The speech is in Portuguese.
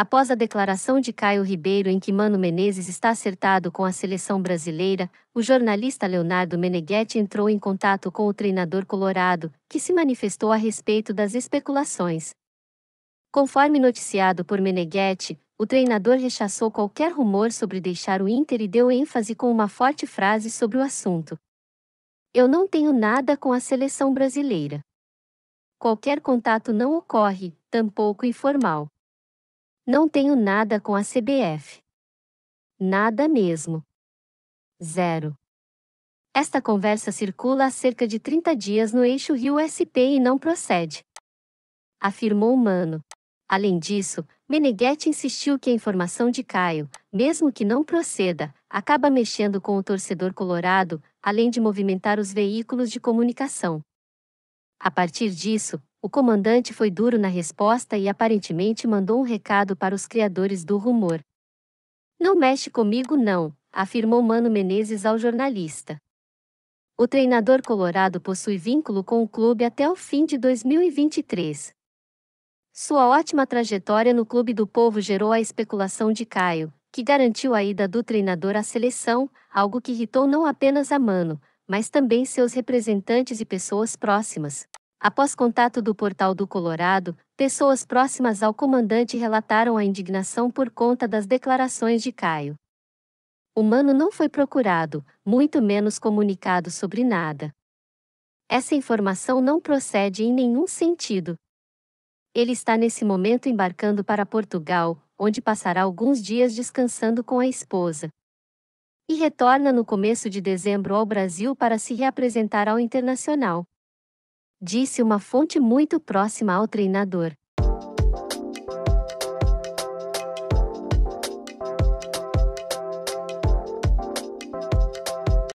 Após a declaração de Caio Ribeiro em que Mano Menezes está acertado com a seleção brasileira, o jornalista Leonardo Meneghetti entrou em contato com o treinador colorado, que se manifestou a respeito das especulações. Conforme noticiado por Meneghetti, o treinador rechaçou qualquer rumor sobre deixar o Inter e deu ênfase com uma forte frase sobre o assunto. Eu não tenho nada com a seleção brasileira. Qualquer contato não ocorre, tampouco informal. Não tenho nada com a CBF. Nada mesmo. Zero. Esta conversa circula há cerca de 30 dias no eixo Rio-SP e não procede. Afirmou Mano. Além disso, Meneghetti insistiu que a informação de Caio, mesmo que não proceda, acaba mexendo com o torcedor colorado, além de movimentar os veículos de comunicação. A partir disso, o comandante foi duro na resposta e aparentemente mandou um recado para os criadores do rumor. Não mexe comigo, não, afirmou Mano Menezes ao jornalista. O treinador colorado possui vínculo com o clube até o fim de 2023. Sua ótima trajetória no Clube do Povo gerou a especulação de Caio, que garantiu a ida do treinador à seleção, algo que irritou não apenas a Mano, mas também seus representantes e pessoas próximas. Após contato do Portal do Colorado, pessoas próximas ao comandante relataram a indignação por conta das declarações de Caio. O Mano não foi procurado, muito menos comunicado sobre nada. Essa informação não procede em nenhum sentido. Ele está nesse momento embarcando para Portugal, onde passará alguns dias descansando com a esposa e retorna no começo de dezembro ao Brasil para se reapresentar ao internacional. Disse uma fonte muito próxima ao treinador.